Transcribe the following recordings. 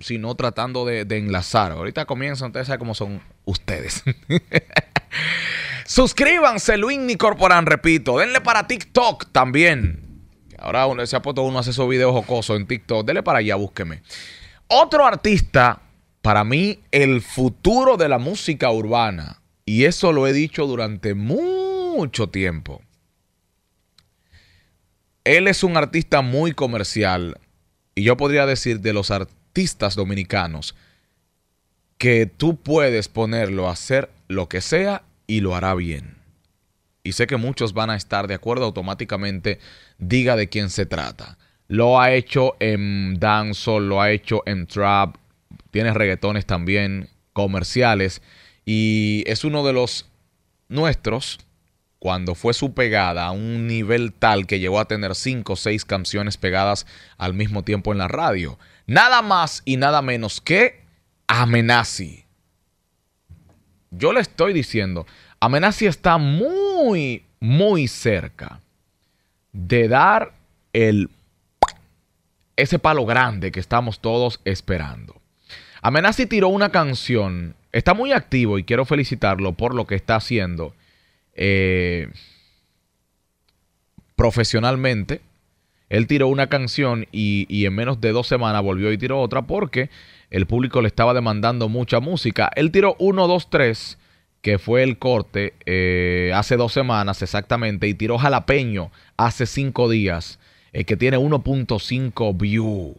sino tratando de, enlazar. Ahorita comienzan, ustedes saben cómo son ustedes. Suscríbanse, Luis Corporán, repito. Denle para TikTok también. Ahora uno, se ha puesto uno hace esos videos jocosos en TikTok. Denle para allá, búsqueme. Otro artista, para mí, el futuro de la música urbana. Y eso lo he dicho durante mucho tiempo. Él es un artista muy comercial. Y yo podría decir de los artistas artistas dominicanos que tú puedes ponerlo a hacer lo que sea y lo hará bien. Y sé que muchos van a estar de acuerdo automáticamente, diga de quién se trata. Lo ha hecho en danzo lo ha hecho en trap, tiene reggaetones también, comerciales. Y es uno de los nuestros, cuando fue su pegada a un nivel tal que llegó a tener cinco o seis canciones pegadas al mismo tiempo en la radio. Nada más y nada menos que Amenazi. Yo le estoy diciendo, Amenazi está muy, muy cerca de dar el ese palo grande que estamos todos esperando. Amenazi tiró una canción, está muy activo y quiero felicitarlo por lo que está haciendo eh, profesionalmente él tiró una canción y, en menos de dos semanas volvió y tiró otra porque el público le estaba demandando mucha música. Él tiró 1, 2, 3, que fue el corte eh, hace dos semanas exactamente, y tiró jalapeño hace cinco días, eh, que tiene 1.5 view.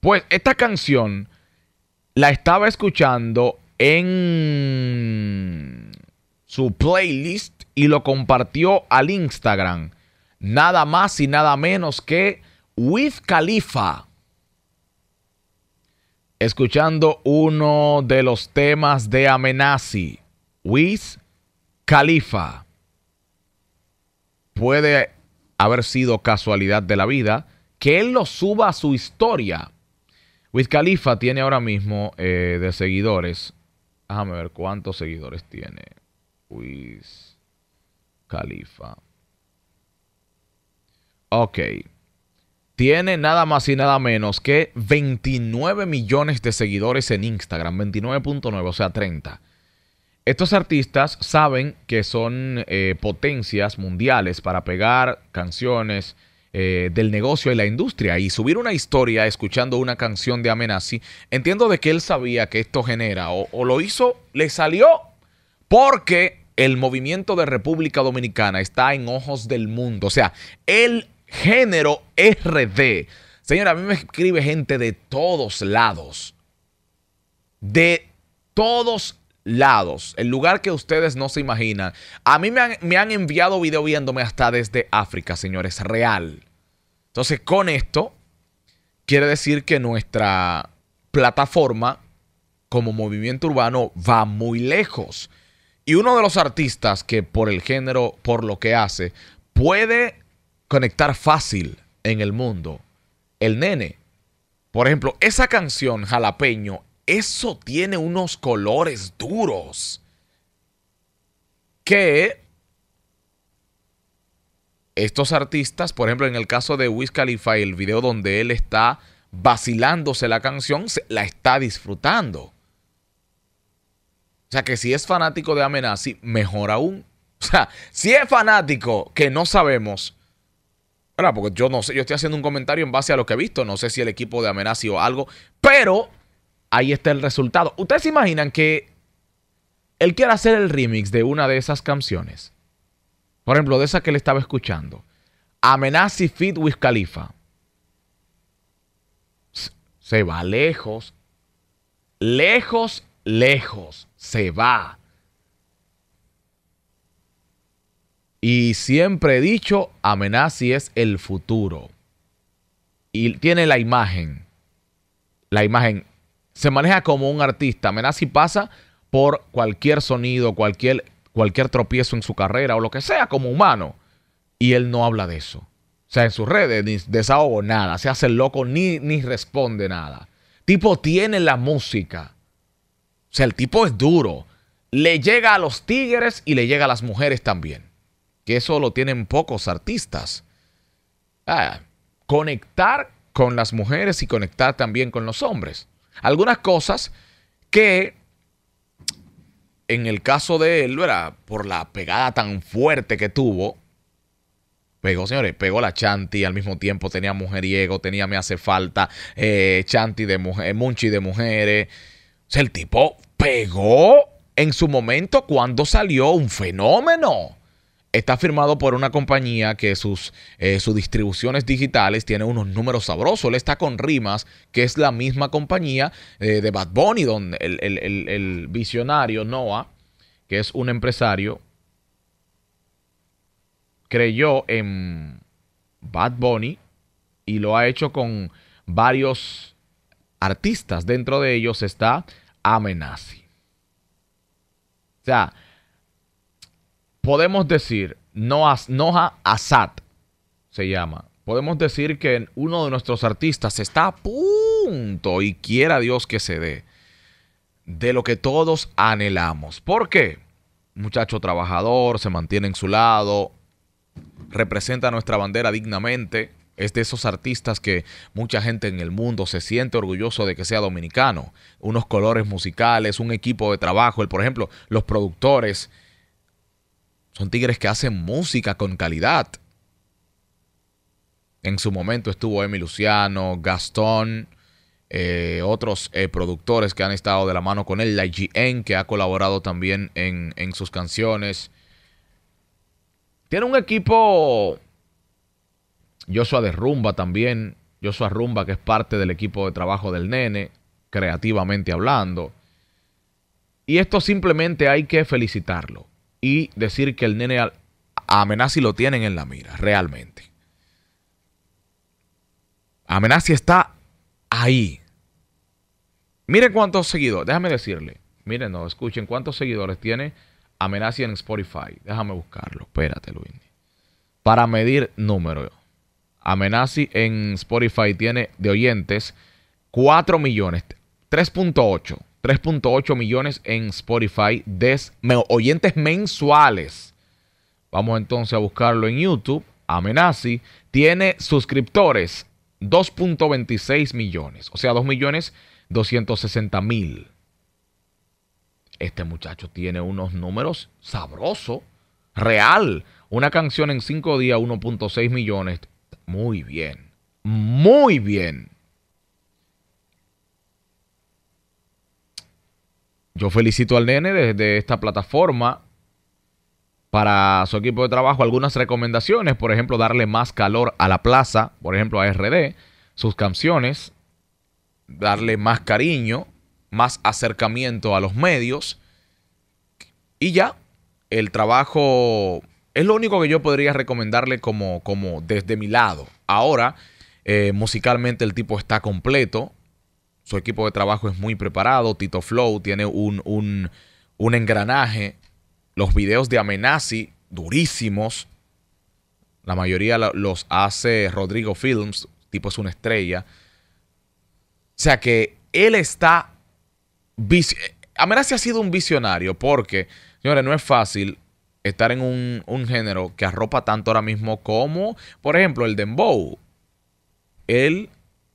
Pues esta canción la estaba escuchando en su playlist y lo compartió al Instagram nada más y nada menos que Wiz Khalifa. Escuchando uno de los temas de Amenazi, Wiz Khalifa. Puede haber sido casualidad de la vida que él lo suba a su historia. Wiz Khalifa tiene ahora mismo eh, de seguidores. Déjame ver cuántos seguidores tiene Wiz Khalifa. Ok. Tiene nada más y nada menos que 29 millones de seguidores en Instagram, 29.9, o sea, 30. Estos artistas saben que son eh, potencias mundiales para pegar canciones eh, del negocio y la industria y subir una historia escuchando una canción de Amenazi. Entiendo de que él sabía que esto genera o lo hizo, le salió porque el movimiento de República Dominicana está en ojos del mundo. O sea, él Género RD. Señora, a mí me escribe gente de todos lados. De todos lados. El lugar que ustedes no se imaginan. A mí me han, me han enviado video viéndome hasta desde África, señores. Real. Entonces, con esto, quiere decir que nuestra plataforma como movimiento urbano va muy lejos. Y uno de los artistas que por el género, por lo que hace, puede conectar fácil en el mundo. El nene, por ejemplo, esa canción jalapeño, eso tiene unos colores duros que estos artistas, por ejemplo, en el caso de Wiz Khalifa, el video donde él está vacilándose la canción, la está disfrutando. O sea, que si es fanático de Amenazi, mejor aún. O sea, si es fanático que no sabemos, porque yo no sé, yo estoy haciendo un comentario en base a lo que he visto, no sé si el equipo de Amenazi o algo, pero ahí está el resultado. ¿Ustedes se imaginan que él quiere hacer el remix de una de esas canciones? Por ejemplo, de esa que le estaba escuchando. Amenazi Fit with Khalifa. Se va lejos. Lejos, lejos. Se va. Y siempre he dicho, Amenazi es el futuro. Y tiene la imagen. La imagen se maneja como un artista. Amenazi pasa por cualquier sonido, cualquier, cualquier tropiezo en su carrera o lo que sea como humano. Y él no habla de eso. O sea, en sus redes ni desahogo nada, se hace el loco ni, ni responde nada. Tipo tiene la música. O sea, el tipo es duro. Le llega a los tigres y le llega a las mujeres también que eso lo tienen pocos artistas. Ah, conectar con las mujeres y conectar también con los hombres. Algunas cosas que en el caso de él, era por la pegada tan fuerte que tuvo, pegó, señores, pegó la Chanti, al mismo tiempo tenía Mujeriego, tenía Me Hace Falta, eh, Chanti de mujer, eh, Munchi de mujeres. O sea, el tipo pegó en su momento cuando salió un fenómeno está firmado por una compañía que sus, eh, sus distribuciones digitales tiene unos números sabrosos. Él está con Rimas, que es la misma compañía eh, de Bad Bunny, donde el, el, visionario Noah, que es un empresario, creyó en Bad Bunny y lo ha hecho con varios artistas. Dentro de ellos está Amenazi. O sea, podemos decir, Noah, Noah se llama. Podemos decir que uno de nuestros artistas está a punto, y quiera Dios que se dé, de lo que todos anhelamos. ¿Por qué? Muchacho trabajador, se mantiene en su lado, representa nuestra bandera dignamente. Es de esos artistas que mucha gente en el mundo se siente orgulloso de que sea dominicano. Unos colores musicales, un equipo de trabajo, el, por ejemplo, los productores son tigres que hacen música con calidad. En su momento estuvo Emi Luciano, Gastón, eh, otros eh, productores que han estado de la mano con él, la IGN, que ha colaborado también en, en sus canciones. Tiene un equipo. Joshua de Rumba también. Joshua Rumba, que es parte del equipo de trabajo del nene, creativamente hablando. Y esto simplemente hay que felicitarlo y decir que el nene a Amenazi lo tienen en la mira, realmente. Amenazi está ahí. Miren cuántos seguidores, déjame decirle. Miren, no, escuchen cuántos seguidores tiene Amenazi en Spotify. Déjame buscarlo, espérate, Luis. Para medir número. Amenazi en Spotify tiene de oyentes 4 millones, 3.8 3.8 millones en Spotify de oyentes mensuales. Vamos entonces a buscarlo en YouTube. Amenazi tiene suscriptores 2.26 millones, o sea, 2 millones mil. Este muchacho tiene unos números sabrosos, real. Una canción en 5 días, 1.6 millones. Muy bien, muy bien. yo felicito al nene desde esta plataforma para su equipo de trabajo algunas recomendaciones, por ejemplo, darle más calor a la plaza, por ejemplo, a RD, sus canciones, darle más cariño, más acercamiento a los medios y ya el trabajo es lo único que yo podría recomendarle como, como desde mi lado. Ahora, eh, musicalmente el tipo está completo, su equipo de trabajo es muy preparado. Tito Flow tiene un, engranaje. Los videos de Amenazi, durísimos. La mayoría los hace Rodrigo Films, tipo es una estrella. O sea que él está. Amenazi ha sido un visionario porque, señores, no es fácil estar en un, un, género que arropa tanto ahora mismo como, por ejemplo, el Dembow. Él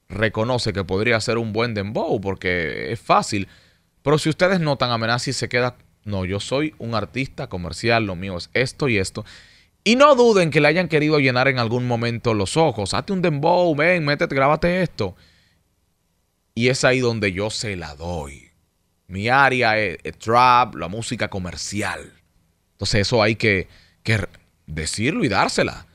reconoce que podría ser un buen dembow porque es fácil. Pero si ustedes notan amenaza y se queda, no, yo soy un artista comercial, lo mío es esto y esto. Y no duden que le hayan querido llenar en algún momento los ojos. Hazte un dembow, ven, métete, grábate esto. Y es ahí donde yo se la doy. Mi área es, trap, la música comercial. Entonces eso hay que decirlo y dársela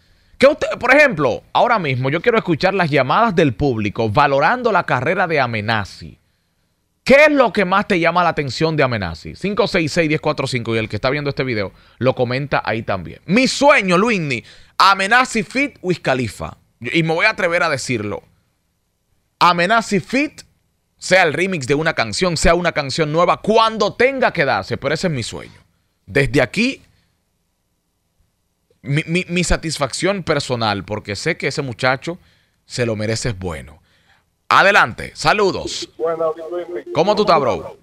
por ejemplo, ahora mismo yo quiero escuchar las llamadas del público valorando la carrera de Amenazi. ¿Qué es lo que más te llama la atención de Amenazi? 566-1045 y el que está viendo este video lo comenta ahí también. Mi sueño, Luigny, Amenazi fit with Khalifa. Y me voy a atrever a decirlo. Amenazi fit, sea el remix de una canción, sea una canción nueva, cuando tenga que darse. Pero ese es mi sueño. Desde aquí mi, mi, mi, satisfacción personal, porque sé que ese muchacho se lo merece es bueno. Adelante, saludos. ¿Cómo tú estás, bro?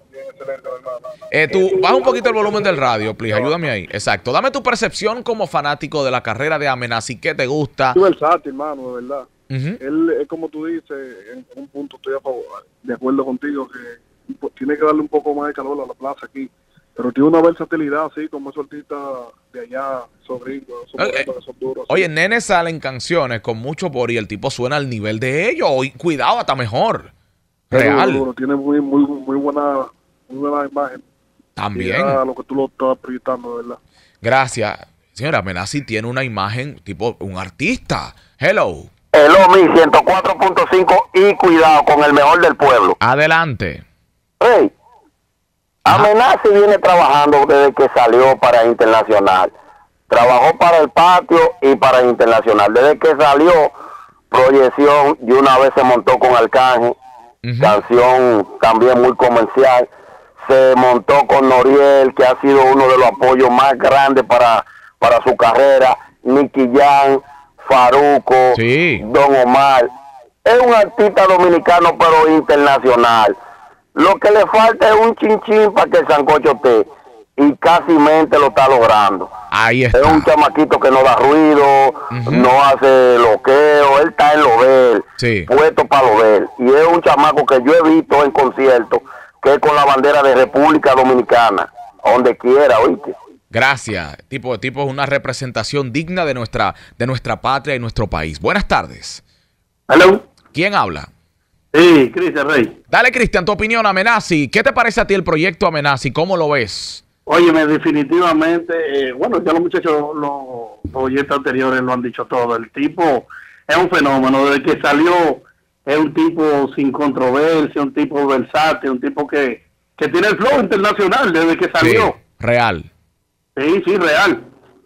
Eh, tú, eh, baja un poquito el volumen del radio, please, ayúdame ahí. Exacto, dame tu percepción como fanático de la carrera de y ¿qué te gusta? Es versátil, hermano, de verdad. Él, es como tú dices, en un punto estoy a favor, de acuerdo contigo, que tiene que darle un poco más de calor a la plaza aquí pero tiene una versatilidad así como esos artistas de allá, esos esos duros. Oye, nene salen canciones con mucho por y el tipo suena al nivel de ellos, y cuidado, hasta mejor. Real. tiene muy, muy, muy buena, imagen. También. A lo que tú lo estás proyectando, ¿verdad? Gracias. Señora Menazi tiene una imagen tipo un artista. Hello. Hello, mi 104.5 y cuidado con el mejor del pueblo. Adelante. Hey, Amenaza viene trabajando desde que salió para Internacional. Trabajó para el patio y para Internacional. Desde que salió Proyección y una vez se montó con Arcángel, canción también muy comercial. Se montó con Noriel, que ha sido uno de los apoyos más grandes para, para su carrera. Nicky Jan, Faruco, Don Omar. Es un artista dominicano pero internacional. Lo que le falta es un chinchín para que el sancocho esté. Y casi mente lo está logrando. Ahí está. Es un chamaquito que no da ruido, no hace loqueo, él está en lo ver, puesto para lo ver. Y es un chamaco que yo he visto en conciertos, que es con la bandera de República Dominicana, donde quiera, oíste. Gracias. Tipo, tipo es una representación digna de nuestra, de nuestra patria y nuestro país. Buenas tardes. Hello. ¿Quién habla? Sí, Cristian Rey. Dale, Cristian, tu opinión, Amenazi. ¿Qué te parece a ti el proyecto Amenazi? ¿Cómo lo ves? Óyeme, definitivamente, eh, bueno, ya los muchachos, los, proyectos anteriores lo han dicho todo. El tipo es un fenómeno. Desde que salió, es un tipo sin controversia, un tipo versátil, un tipo que, tiene el flow internacional desde que salió. real. Sí, sí, real.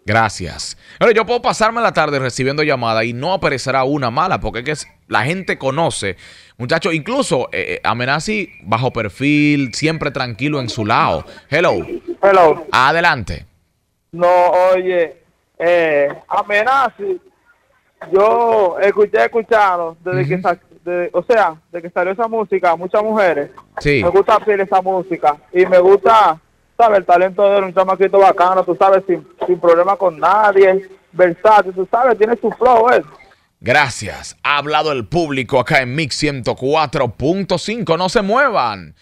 Gracias. Pero yo puedo pasarme la tarde recibiendo llamadas y no aparecerá una mala, porque es que la gente conoce. Muchachos, incluso eh, eh, Amenazi bajo perfil, siempre tranquilo en su lado. Hello. Hello. Adelante. No, oye, eh, Amenazi, yo escuché escuchado, desde que de, o sea, desde que salió esa música, muchas mujeres. Sí. Me gusta hacer esa música y me gusta ¿sabes? El talento de un chamaquito bacano, tú sabes, sin, problema con nadie, versátil, tú sabes, tiene su flow eh. Gracias. Ha hablado el público acá en Mix 104.5. No se muevan.